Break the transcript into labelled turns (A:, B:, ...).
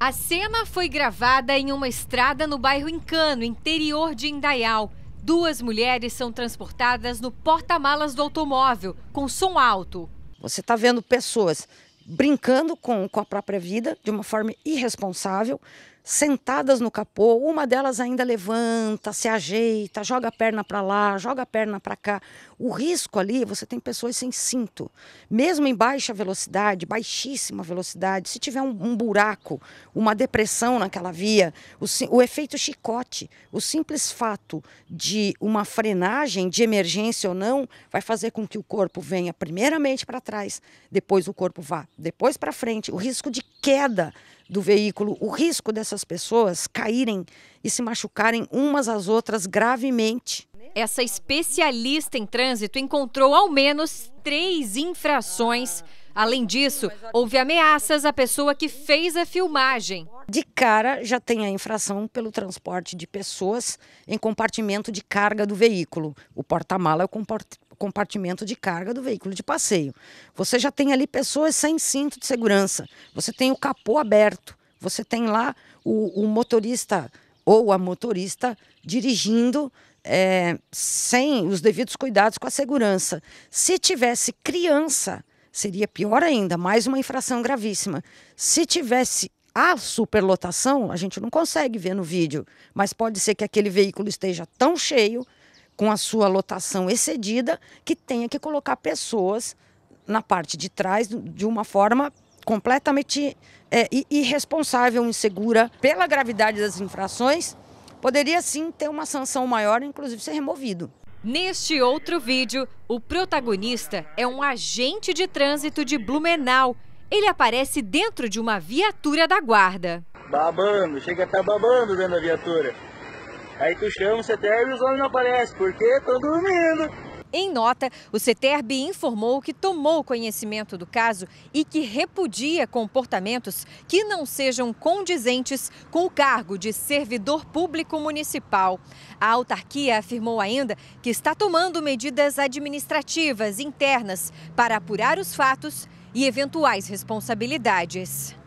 A: A cena foi gravada em uma estrada no bairro Encano, interior de Indaial. Duas mulheres são transportadas no porta-malas do automóvel, com som alto.
B: Você está vendo pessoas brincando com, com a própria vida de uma forma irresponsável, sentadas no capô, uma delas ainda levanta, se ajeita, joga a perna para lá, joga a perna para cá. O risco ali, você tem pessoas sem cinto, mesmo em baixa velocidade, baixíssima velocidade. Se tiver um, um buraco, uma depressão naquela via, o, o efeito chicote, o simples fato de uma frenagem de emergência ou não, vai fazer com que o corpo venha primeiramente para trás, depois o corpo vá depois para frente. O risco de queda do veículo, o risco dessas essas pessoas caírem e se machucarem umas às outras gravemente.
A: Essa especialista em trânsito encontrou ao menos três infrações. Além disso, houve ameaças à pessoa que fez a
B: filmagem. De cara, já tem a infração pelo transporte de pessoas em compartimento de carga do veículo. O porta-mala é o compartimento de carga do veículo de passeio. Você já tem ali pessoas sem cinto de segurança. Você tem o capô aberto. Você tem lá o, o motorista ou a motorista dirigindo é, sem os devidos cuidados com a segurança. Se tivesse criança, seria pior ainda, mais uma infração gravíssima. Se tivesse a superlotação, a gente não consegue ver no vídeo, mas pode ser que aquele veículo esteja tão cheio, com a sua lotação excedida, que tenha que colocar pessoas na parte de trás de uma forma completamente é, irresponsável, insegura, pela gravidade das infrações, poderia sim ter uma sanção maior, inclusive ser removido. Neste outro vídeo, o protagonista é um
A: agente de trânsito de Blumenau. Ele aparece dentro de uma viatura da guarda.
B: Babando, chega a estar tá babando dentro da viatura. Aí tu chama, você até e os homens não aparecem, porque estão dormindo.
A: Em nota, o CETERB informou que tomou conhecimento do caso e que repudia comportamentos que não sejam condizentes com o cargo de servidor público municipal. A autarquia afirmou ainda que está tomando medidas administrativas internas para apurar os fatos e eventuais responsabilidades.